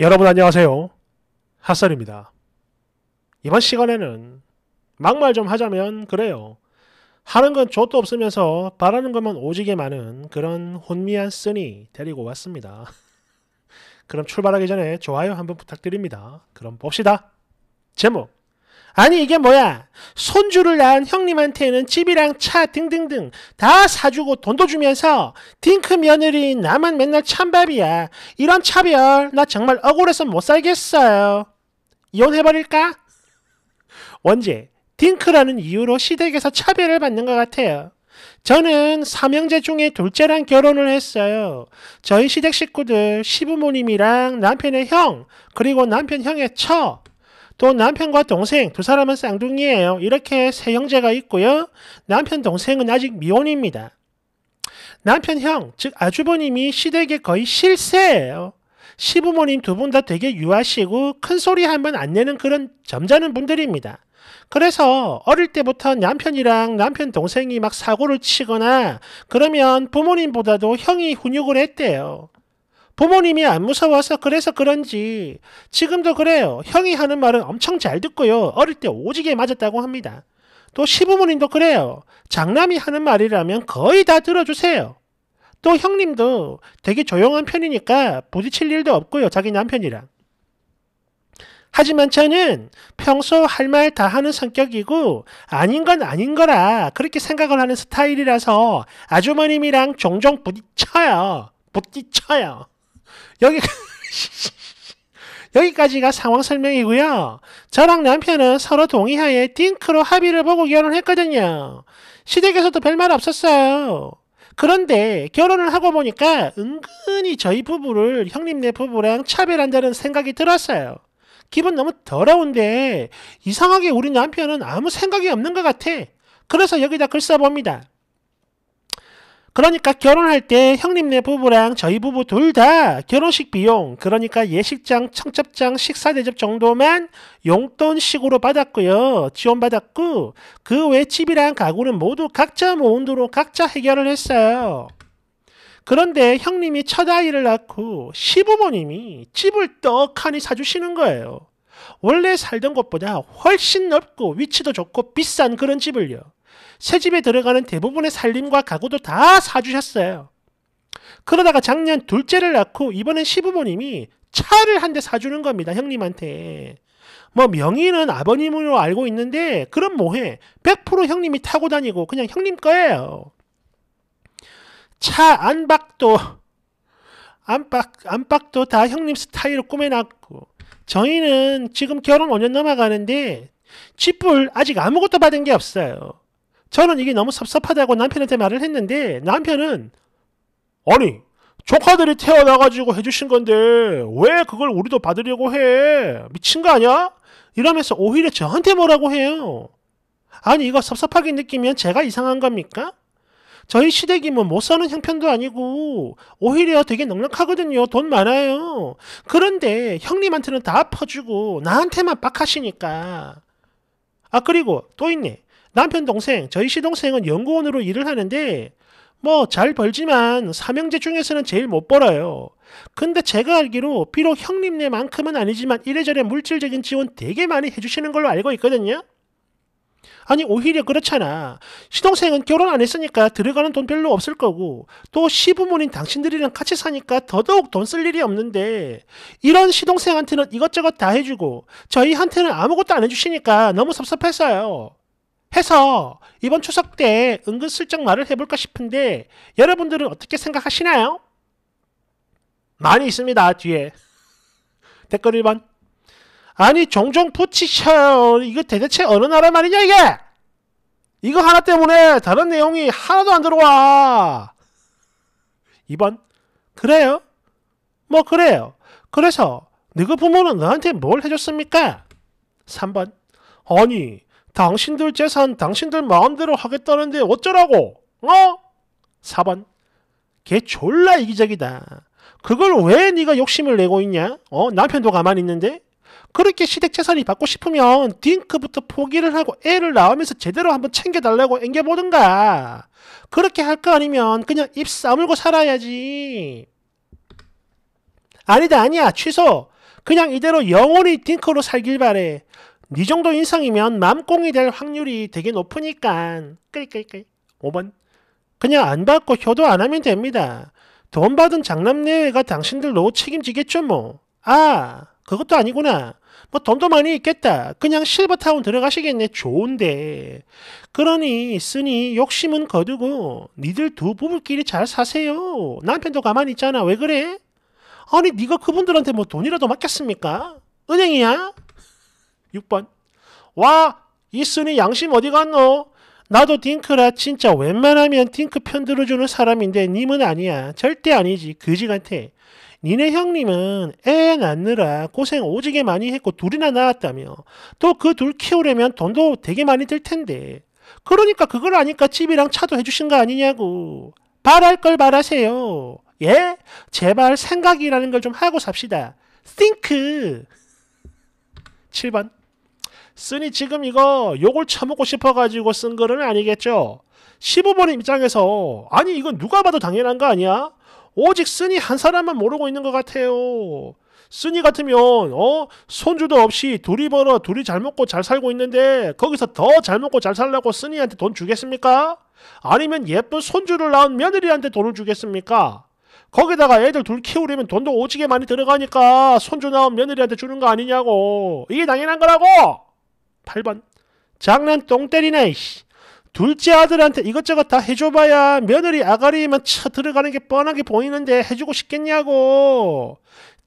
여러분 안녕하세요. 핫설입니다. 이번 시간에는 막말 좀 하자면 그래요. 하는 건 좆도 없으면서 바라는 것만 오지게 많은 그런 혼미한 쓰니 데리고 왔습니다. 그럼 출발하기 전에 좋아요 한번 부탁드립니다. 그럼 봅시다. 제목 아니 이게 뭐야? 손주를 낳은 형님한테는 집이랑 차 등등등 다 사주고 돈도 주면서 딩크 며느리 나만 맨날 찬밥이야. 이런 차별 나 정말 억울해서 못 살겠어요. 이혼해버릴까? 원제 딩크라는 이유로 시댁에서 차별을 받는 것 같아요. 저는 삼형제 중에 둘째랑 결혼을 했어요. 저희 시댁 식구들 시부모님이랑 남편의 형 그리고 남편 형의 처또 남편과 동생 두 사람은 쌍둥이에요. 이렇게 세 형제가 있고요. 남편 동생은 아직 미혼입니다. 남편 형, 즉 아주버님이 시댁에 거의 실세예요. 시부모님 두 분 다 되게 유하시고 큰 소리 한 번 안 내는 그런 점잖은 분들입니다. 그래서 어릴 때부터 남편이랑 남편 동생이 막 사고를 치거나 그러면 부모님보다도 형이 훈육을 했대요. 부모님이 안 무서워서 그래서 그런지 지금도 그래요. 형이 하는 말은 엄청 잘 듣고요. 어릴 때 오지게 맞았다고 합니다. 또 시부모님도 그래요. 장남이 하는 말이라면 거의 다 들어주세요. 또 형님도 되게 조용한 편이니까 부딪힐 일도 없고요. 자기 남편이랑. 하지만 저는 평소 할 말 다 하는 성격이고 아닌 건 아닌 거라 그렇게 생각을 하는 스타일이라서 아주머님이랑 종종 부딪혀요. 부딪혀요. 여기 여기까지가 상황 설명이고요. 저랑 남편은 서로 동의하에 딩크로 합의를 보고 결혼했거든요. 시댁에서도 별 말 없었어요. 그런데 결혼을 하고 보니까 은근히 저희 부부를 형님네 부부랑 차별한다는 생각이 들었어요. 기분 너무 더러운데 이상하게 우리 남편은 아무 생각이 없는 것 같아. 그래서 여기다 글 써봅니다. 그러니까 결혼할 때 형님네 부부랑 저희 부부 둘 다 결혼식 비용, 그러니까 예식장, 청첩장, 식사 대접 정도만 용돈식으로 받았고요. 지원받았고 그 외 집이랑 가구는 모두 각자 모은 돈으로 각자 해결을 했어요. 그런데 형님이 첫 아이를 낳고 시부모님이 집을 떡하니 사주시는 거예요. 원래 살던 곳보다 훨씬 넓고 위치도 좋고 비싼 그런 집을요. 새 집에 들어가는 대부분의 살림과 가구도 다 사주셨어요. 그러다가 작년 둘째를 낳고 이번엔 시부모님이 차를 한 대 사주는 겁니다. 형님한테. 뭐 명의는 아버님으로 알고 있는데 그럼 뭐해. 100% 형님이 타고 다니고 그냥 형님 거예요. 차 안박도 안박 안박도 다 형님 스타일로 꾸며놨고 저희는 지금 결혼 5년 넘어가는데 집불 아직 아무것도 받은 게 없어요. 저는 이게 너무 섭섭하다고 남편한테 말을 했는데 남편은 아니 조카들이 태어나가지고 해주신 건데 왜 그걸 우리도 받으려고 해 미친 거 아니야? 이러면서 오히려 저한테 뭐라고 해요. 아니 이거 섭섭하게 느끼면 제가 이상한 겁니까? 저희 시댁이 뭐 못 사는 형편도 아니고 오히려 되게 넉넉하거든요. 돈 많아요. 그런데 형님한테는 다 퍼주고 나한테만 빡하시니까. 아 그리고 또 있네. 남편 동생, 저희 시동생은 연구원으로 일을 하는데 뭐 잘 벌지만 삼형제 중에서는 제일 못 벌어요. 근데 제가 알기로 비록 형님네만큼은 아니지만 이래저래 물질적인 지원 되게 많이 해주시는 걸로 알고 있거든요. 아니 오히려 그렇잖아. 시동생은 결혼 안 했으니까 들어가는 돈 별로 없을 거고 또 시부모님 당신들이랑 같이 사니까 더더욱 돈 쓸 일이 없는데 이런 시동생한테는 이것저것 다 해주고 저희한테는 아무것도 안 해주시니까 너무 섭섭했어요. 해서 이번 추석 때 은근슬쩍 말을 해볼까 싶은데 여러분들은 어떻게 생각하시나요? 많이 있습니다 뒤에 댓글 1번 아니 종종 붙이셔 이거 대체 어느 나라 말이냐 이게 이거 하나 때문에 다른 내용이 하나도 안 들어와 2번 그래요? 뭐 그래요 그래서 너희 부모는 너한테 뭘 해줬습니까? 3번 아니 당신들 재산 당신들 마음대로 하겠다는데 어쩌라고? 어? 4번. 걔 졸라 이기적이다. 그걸 왜 네가 욕심을 내고 있냐? 어? 남편도 가만히 있는데? 그렇게 시댁 재산이 받고 싶으면 딩크부터 포기를 하고 애를 낳으면서 제대로 한번 챙겨달라고 앵겨보든가. 그렇게 할 거 아니면 그냥 입 싸물고 살아야지. 아니다 아니야 취소. 그냥 이대로 영원히 딩크로 살길 바래. 이 정도 인상이면 맘꽁이 될 확률이 되게 높으니까 끌끌끌 5번 그냥 안 받고 효도 안 하면 됩니다. 돈 받은 장남내외가 당신들로 책임지겠죠 뭐. 아 그것도 아니구나. 뭐 돈도 많이 있겠다. 그냥 실버타운 들어가시겠네. 좋은데. 그러니 쓰니 욕심은 거두고 니들 두 부부끼리 잘 사세요. 남편도 가만히 있잖아. 왜 그래? 아니 니가 그분들한테 뭐 돈이라도 맡겼습니까? 은행이야? 6번 와 있으니 양심 어디 갔노? 나도 딩크라 진짜 웬만하면 딩크 편 들어주는 사람인데 님은 아니야. 절대 아니지. 그지 같아. 니네 형님은 애 낳느라 고생 오지게 많이 했고 둘이나 낳았다며 또 그 둘 키우려면 돈도 되게 많이 들 텐데 그러니까 그걸 아니까 집이랑 차도 해주신 거 아니냐고 바랄 걸 바라세요 예? 제발 생각이라는 걸 좀 하고 삽시다 t h 7번 쓰니 지금 이거 욕을 처먹고 싶어가지고 쓴 글은 아니겠죠. 15번 입장에서 아니 이건 누가 봐도 당연한 거 아니야? 오직 쓰니 한 사람만 모르고 있는 것 같아요. 쓰니 같으면 어 손주도 없이 둘이 벌어 둘이 잘 먹고 잘 살고 있는데 거기서 더 잘 먹고 잘 살라고 쓰니한테 돈 주겠습니까? 아니면 예쁜 손주를 낳은 며느리한테 돈을 주겠습니까? 거기다가 애들 둘 키우려면 돈도 오지게 많이 들어가니까 손주 낳은 며느리한테 주는 거 아니냐고 이게 당연한 거라고 8번 장난 똥 때리네 씨. 둘째 아들한테 이것저것 다 해줘봐야 며느리 아가리만 쳐 들어가는 게 뻔하게 보이는데 해주고 싶겠냐고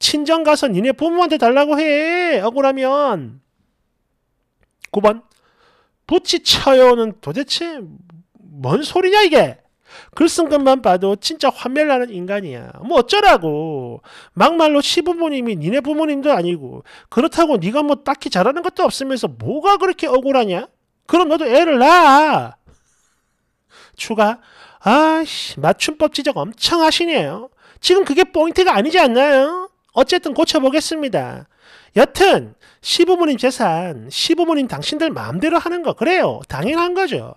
친정 가서 니네 부모한테 달라고 해 억울하면 9번 붙이 쳐요는 도대체 뭔 소리냐 이게 글쓴것만 봐도 진짜 환멸나는 인간이야. 뭐 어쩌라고. 막말로 시부모님이 니네 부모님도 아니고 그렇다고 네가 뭐 딱히 잘하는 것도 없으면서 뭐가 그렇게 억울하냐? 그럼 너도 애를 낳아. 추가 아씨 맞춤법 지적 엄청 하시네요. 지금 그게 포인트가 아니지 않나요? 어쨌든 고쳐보겠습니다. 여튼 시부모님 재산, 시부모님 당신들 마음대로 하는 거 그래요. 당연한 거죠.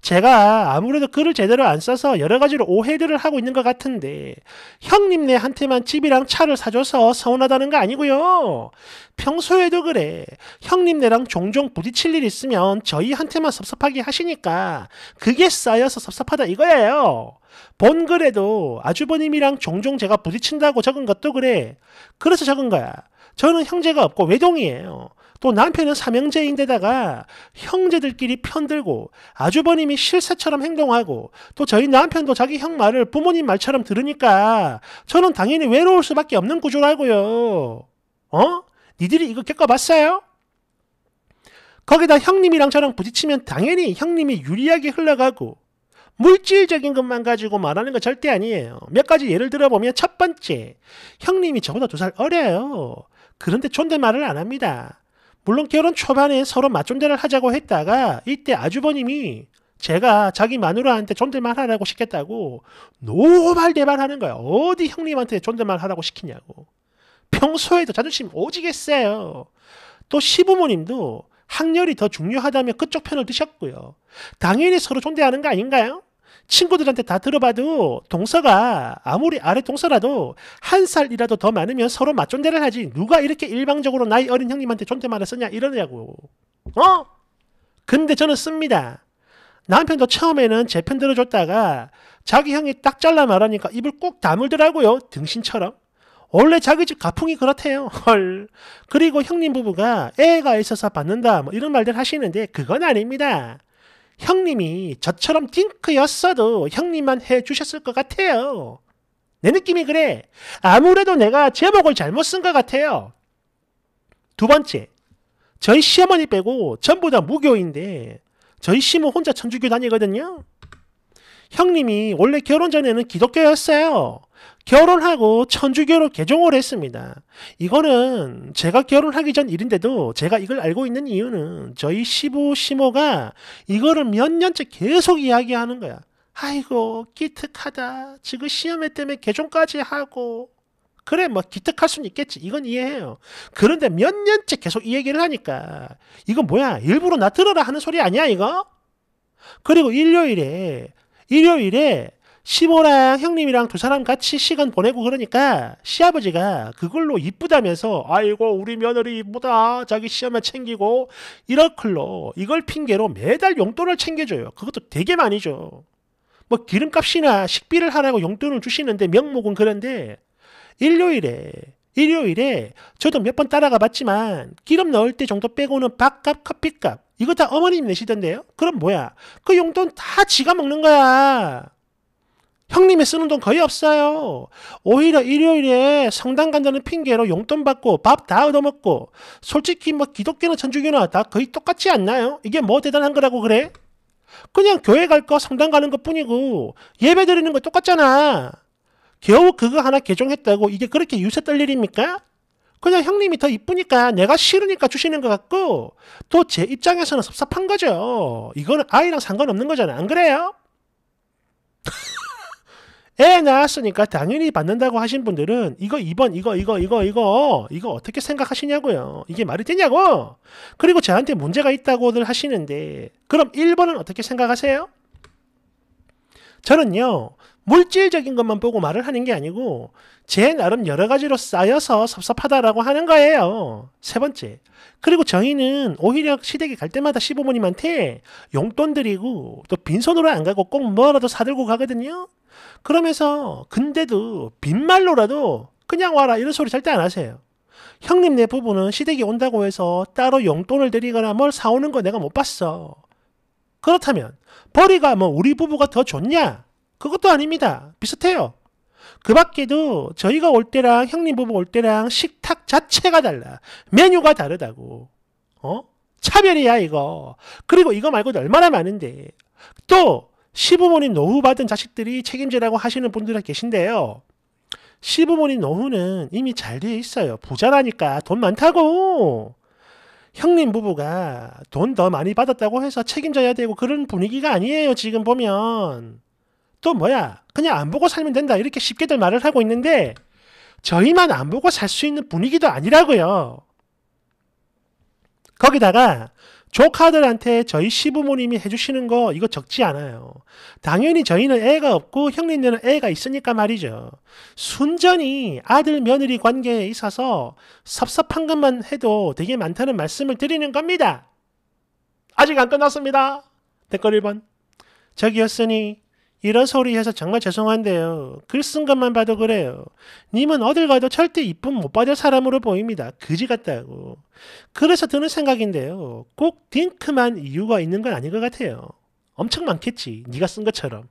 제가 아무래도 글을 제대로 안 써서 여러 가지로 오해들을 하고 있는 것 같은데 형님네한테만 집이랑 차를 사줘서 서운하다는 거 아니고요. 평소에도 그래. 형님네랑 종종 부딪힐 일 있으면 저희한테만 섭섭하게 하시니까 그게 쌓여서 섭섭하다 이거예요. 본 글에도 아주버님이랑 종종 제가 부딪힌다고 적은 것도 그래. 그래서 적은 거야. 저는 형제가 없고 외동이에요. 또 남편은 삼형제인데다가 형제들끼리 편들고 아주버님이 실세처럼 행동하고 또 저희 남편도 자기 형 말을 부모님 말처럼 들으니까 저는 당연히 외로울 수밖에 없는 구조라고요. 어? 니들이 이거 겪어봤어요? 거기다 형님이랑 저랑 부딪히면 당연히 형님이 유리하게 흘러가고 물질적인 것만 가지고 말하는 거 절대 아니에요. 몇 가지 예를 들어보면 첫 번째, 형님이 저보다 두 살 어려요. 그런데 존댓말을 안 합니다. 물론 결혼 초반에 서로 맞존대를 하자고 했다가 이때 아주버님이 제가 자기 마누라한테 존댓말 하라고 시켰다고 노발대발 하는 거야. 어디 형님한테 존댓말 하라고 시키냐고. 평소에도 자존심 오지겠어요또 시부모님도 학렬이 더 중요하다며 그쪽 편을 드셨고요. 당연히 서로 존대하는 거 아닌가요? 친구들한테 다 들어봐도 동서가 아무리 아래 동서라도 한 살이라도 더 많으면 서로 맞존대를 하지 누가 이렇게 일방적으로 나이 어린 형님한테 존댓말을 쓰냐 이러냐고 어? 근데 저는 씁니다 남편도 처음에는 제 편 들어줬다가 자기 형이 딱 잘라 말하니까 입을 꾹 다물더라고요 등신처럼 원래 자기 집 가풍이 그렇대요. 헐. 그리고 형님 부부가 애가 있어서 받는다. 뭐 이런 말들 하시는데 그건 아닙니다. 형님이 저처럼 띵크였어도 형님만 해주셨을 것 같아요. 내 느낌이 그래. 아무래도 내가 제목을 잘못 쓴 것 같아요. 두 번째, 저희 시어머니 빼고 전부 다 무교인데 저희 시모 혼자 천주교 다니거든요. 형님이 원래 결혼 전에는 기독교였어요. 결혼하고 천주교로 개종을 했습니다. 이거는 제가 결혼하기 전 일인데도 제가 이걸 알고 있는 이유는 저희 시부 시모가 이거를 몇 년째 계속 이야기하는 거야. 아이고 기특하다. 지금 시험회 때문에 개종까지 하고 그래 뭐 기특할 수는 있겠지 이건 이해해요 그런데 몇 년째 계속 이 얘기를 하니까 이건 뭐야 일부러 나 들어라 하는 소리 아니야 이거 그리고 일요일에 일요일에 시모랑 형님이랑 두 사람 같이 시간 보내고 그러니까 시아버지가 그걸로 이쁘다면서 아이고 우리 며느리 이쁘다 자기 시험에 챙기고 이러클로 이걸 핑계로 매달 용돈을 챙겨줘요. 그것도 되게 많이 줘. 뭐 기름값이나 식비를 하라고 용돈을 주시는데 명목은 그런데 일요일에 일요일에 저도 몇 번 따라가 봤지만 기름 넣을 때 정도 빼고는 밥값 커피값 이거 다 어머님 이 내시던데요? 그럼 뭐야? 그 용돈 다 지가 먹는 거야. 형님이 쓰는 돈 거의 없어요. 오히려 일요일에 성당 간다는 핑계로 용돈 받고 밥 다 얻어먹고 솔직히 뭐 기독교나 천주교나 다 거의 똑같지 않나요? 이게 뭐 대단한 거라고 그래? 그냥 교회 갈 거 성당 가는 것 뿐이고 예배 드리는 거 똑같잖아. 겨우 그거 하나 개종했다고 이게 그렇게 유세 떨 일입니까? 그냥 형님이 더 이쁘니까 내가 싫으니까 주시는 것 같고 또 제 입장에서는 섭섭한 거죠. 이거는 아이랑 상관없는 거잖아. 안 그래요? 애 낳았으니까 당연히 받는다고 하신 분들은 이거 이번 이거 이거 이거 이거 이거 어떻게 생각하시냐고요. 이게 말이 되냐고. 그리고 저한테 문제가 있다고들 하시는데 그럼 1번은 어떻게 생각하세요? 저는요. 물질적인 것만 보고 말을 하는 게 아니고 제 나름 여러 가지로 쌓여서 섭섭하다라고 하는 거예요. 세 번째. 그리고 저희는 오히려 시댁에 갈 때마다 시부모님한테 용돈 드리고 또 빈손으로 안 가고 꼭 뭐라도 사들고 가거든요. 그러면서 근데도 빈말로라도 그냥 와라 이런 소리 절대 안 하세요. 형님 내 부부는 시댁이 온다고 해서 따로 용돈을 드리거나 뭘 사오는 거 내가 못 봤어. 그렇다면 벌이가 뭐 우리 부부가 더 좋냐? 그것도 아닙니다. 비슷해요. 그 밖에도 저희가 올 때랑 형님 부부 올 때랑 식탁 자체가 달라. 메뉴가 다르다고. 어? 차별이야 이거. 그리고 이거 말고도 얼마나 많은데. 또 시부모님 노후받은 자식들이 책임지라고 하시는 분들이 계신데요. 시부모님 노후는 이미 잘 되어 있어요. 부자라니까 돈 많다고. 형님 부부가 돈 더 많이 받았다고 해서 책임져야 되고 그런 분위기가 아니에요. 지금 보면. 또 뭐야. 그냥 안 보고 살면 된다. 이렇게 쉽게들 말을 하고 있는데 저희만 안 보고 살 수 있는 분위기도 아니라고요. 거기다가 조카들한테 저희 시부모님이 해주시는 거 이거 적지 않아요. 당연히 저희는 애가 없고 형님네는 애가 있으니까 말이죠. 순전히 아들 며느리 관계에 있어서 섭섭한 것만 해도 되게 많다는 말씀을 드리는 겁니다. 아직 안 끝났습니다. 댓글 1번. 저기였으니 이런 소리 해서 정말 죄송한데요. 글 쓴 것만 봐도 그래요. 님은 어딜 가도 절대 이쁨 못 받을 사람으로 보입니다. 그지 같다고. 그래서 드는 생각인데요. 꼭 딩크만 이유가 있는 건 아닌 것 같아요. 엄청 많겠지. 네가 쓴 것처럼.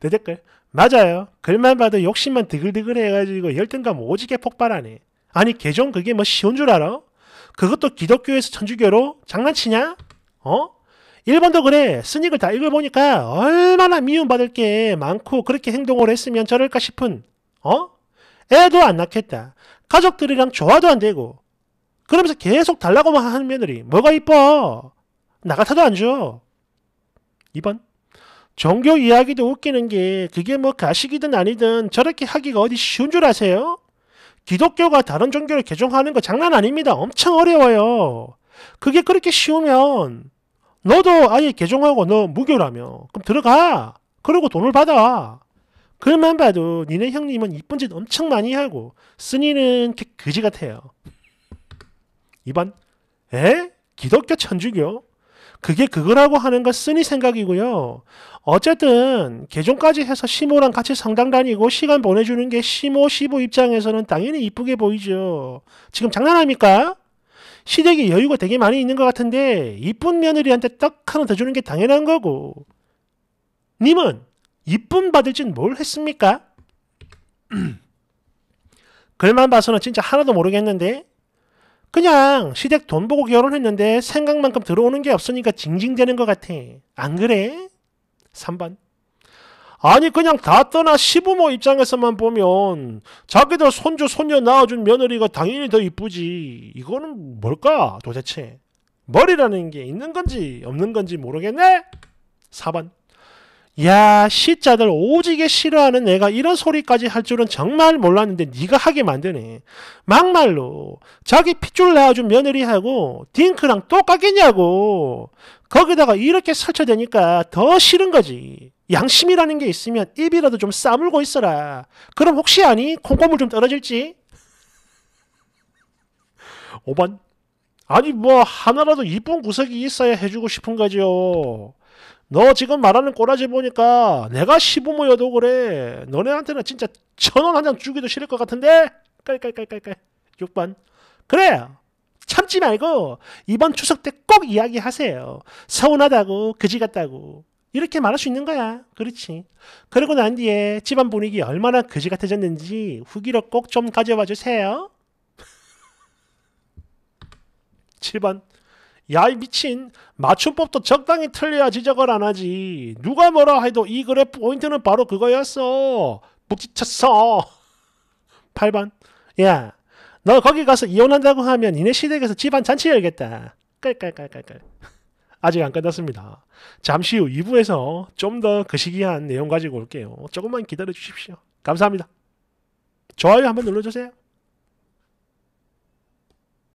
내 댓글. 맞아요. 글만 봐도 욕심만 드글드글 해가지고 열등감 오지게 폭발하네. 아니 개종 그게 뭐 쉬운 줄 알아? 그것도 기독교에서 천주교로 장난치냐? 어? 일본도 그래. 스닉을 다 읽어보니까 얼마나 미움받을 게 많고 그렇게 행동을 했으면 저럴까 싶은, 어? 애도 안 낳겠다. 가족들이랑 좋아도 안 되고. 그러면서 계속 달라고만 하는 며느리. 뭐가 이뻐? 나 같아도 안 줘. 2번. 종교 이야기도 웃기는 게 그게 뭐 가식이든 아니든 저렇게 하기가 어디 쉬운 줄 아세요? 기독교가 다른 종교를 개종하는 거 장난 아닙니다. 엄청 어려워요. 그게 그렇게 쉬우면 너도 아예 개종하고 너 무교라며. 그럼 들어가. 그러고 돈을 받아. 그만 봐도 니네 형님은 이쁜 짓 엄청 많이 하고 쓰니는 그지 같아요. 2번 에? 기독교 천주교? 그게 그거라고 하는 건 쓰니 생각이고요. 어쨌든 개종까지 해서 시모랑 같이 성당 다니고 시간 보내주는 게 시모 시부 입장에서는 당연히 이쁘게 보이죠. 지금 장난합니까? 시댁이 여유가 되게 많이 있는 것 같은데 이쁜 며느리한테 떡 하나 더 주는 게 당연한 거고 님은 이쁨 받을 진뭘 했습니까? 글만 봐서는 진짜 하나도 모르겠는데 그냥 시댁 돈 보고 결혼했는데 생각만큼 들어오는 게 없으니까 징징대는 것 같아. 안 그래? 3번 아니 그냥 다 떠나 시부모 입장에서만 보면 자기들 손주 손녀 낳아준 며느리가 당연히 더 이쁘지 이거는 뭘까 도대체 머리라는 게 있는 건지 없는 건지 모르겠네 4번 야 시자들 오지게 싫어하는 내가 이런 소리까지 할 줄은 정말 몰랐는데 네가 하게 만드네 막말로 자기 핏줄 낳아준 며느리하고 딩크랑 똑같겠냐고 거기다가 이렇게 설쳐대니까 더 싫은 거지 양심이라는 게 있으면 입이라도 좀 싸물고 있어라. 그럼 혹시 아니 콩고물 좀 떨어질지? 오반 아니 뭐 하나라도 이쁜 구석이 있어야 해주고 싶은 거죠. 너 지금 말하는 꼬라지 보니까 내가 시부모여도 그래. 너네한테는 진짜 천 원 한 장 주기도 싫을 것 같은데? 깔깔깔깔깔. 6번. 그래. 참지 말고 이번 추석 때 꼭 이야기하세요. 서운하다고, 그지 같다고. 이렇게 말할 수 있는 거야. 그렇지. 그러고 난 뒤에 집안 분위기 얼마나 그지 같아졌는지 후기로 꼭 좀 가져와 주세요. 7번. 야, 이 미친. 맞춤법도 적당히 틀려야 지적을 안 하지. 누가 뭐라 해도 이 글의 포인트는 바로 그거였어. 북지쳤어. 8번. 야, 너 거기 가서 이혼한다고 하면 이네 시댁에서 집안 잔치 열겠다. 깔깔깔깔깔. 아직 안 끝났습니다. 잠시 후 2부에서 좀 더 그 시기한 내용 가지고 올게요. 조금만 기다려 주십시오. 감사합니다. 좋아요 한번 눌러주세요.